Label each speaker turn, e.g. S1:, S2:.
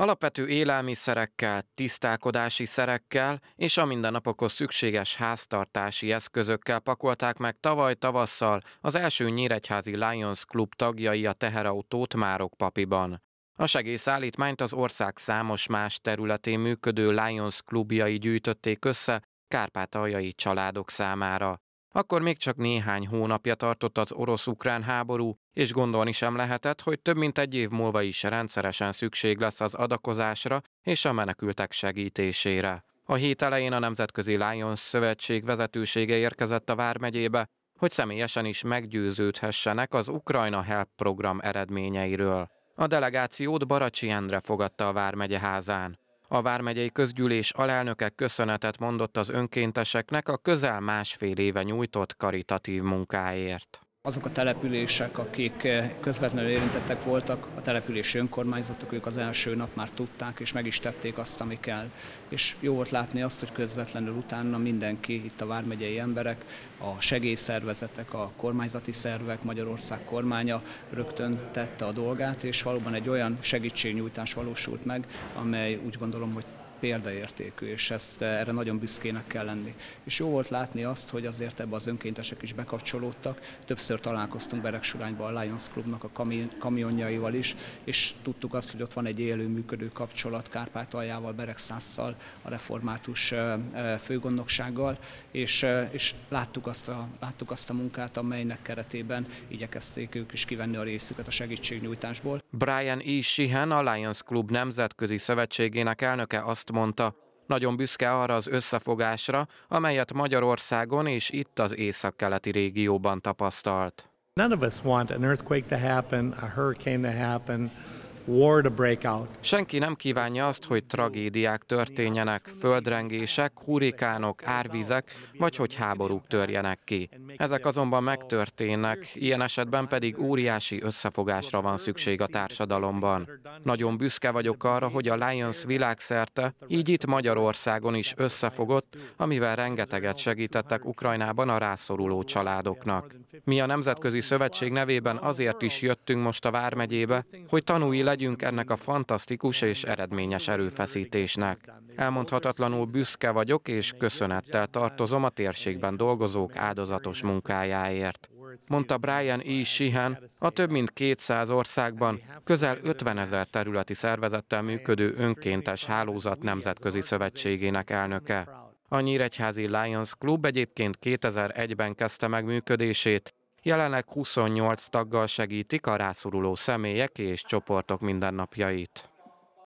S1: Alapvető élelmiszerekkel, tisztálkodási szerekkel és a mindennapokhoz szükséges háztartási eszközökkel pakolták meg tavaly tavasszal az első Nyíregyházi Lions Club tagjai a teherautót márok papiban. A segélyszállítmányt az ország számos más területén működő Lions klubjai gyűjtötték össze kárpátaljai családok számára. Akkor még csak néhány hónapja tartott az orosz-ukrán háború, és gondolni sem lehetett, hogy több mint egy év múlva is rendszeresen szükség lesz az adakozásra és a menekültek segítésére. A hét elején a Nemzetközi Lions Szövetség vezetősége érkezett a Vármegyébe, hogy személyesen is meggyőződhessenek az Ukrajna Help program eredményeiről. A delegációt Baracsi Endre fogadta a Vármegye házán. A Vármegyei Közgyűlés alelnöke köszönetet mondott az önkénteseknek a közel másfél éve nyújtott karitatív munkáért.
S2: Azok a települések, akik eh, közvetlenül érintettek voltak, a települési önkormányzatok, ők az első nap már tudták, és meg is tették azt, ami kell. És jó volt látni azt, hogy közvetlenül utána mindenki, itt a vármegyei emberek, a segélyszervezetek, a kormányzati szervek, Magyarország kormánya rögtön tette a dolgát, és valóban egy olyan segítségnyújtás valósult meg, amely úgy gondolom, hogy példaértékű, és ezt eh, erre nagyon büszkének kell lenni. És jó volt látni azt, hogy azért ebbe az önkéntesek is bekapcsolódtak. Többször találkoztunk Beregsurányban a Lions Clubnak a kamionjaival is, és tudtuk azt, hogy ott van egy élő működő kapcsolat Kárpátaljával, Beregszásszal, a református eh, eh, főgondnoksággal, és, és láttuk, azt a, láttuk azt a munkát, amelynek keretében igyekezték ők is kivenni a részüket a segítségnyújtásból.
S1: Brian E. Sheehan, a Lions Club Nemzetközi Szövetségének elnöke azt azt mondta, nagyon büszke arra az összefogásra, amelyet Magyarországon és itt az északkeleti régióban tapasztalt. None of us
S2: want an earthquake to happen, a hurricane to happen,
S1: Senki nem kívánja azt, hogy tragédiák történjenek, földrengések, hurikánok, árvizek, vagy hogy háborúk törjenek ki. Ezek azonban megtörténnek, ilyen esetben pedig óriási összefogásra van szükség a társadalomban. Nagyon büszke vagyok arra, hogy a Lions világszerte, így itt Magyarországon is összefogott, amivel rengeteget segítettek Ukrajnában a rászoruló családoknak. Mi a Nemzetközi Szövetség nevében azért is jöttünk most a Vármegyébe, hogy tanulj legyen legyünk ennek a fantasztikus és eredményes erőfeszítésnek. Elmondhatatlanul büszke vagyok, és köszönettel tartozom a térségben dolgozók áldozatos munkájáért mondta Brian E. Sheehan, a több mint 200 országban közel 50 ezer területi szervezettel működő önkéntes hálózat nemzetközi szövetségének elnöke. A Nyíregyházi Lions Club egyébként 2001-ben kezdte meg működését, Jelenleg 28 taggal segítik a rászoruló személyek és csoportok mindennapjait.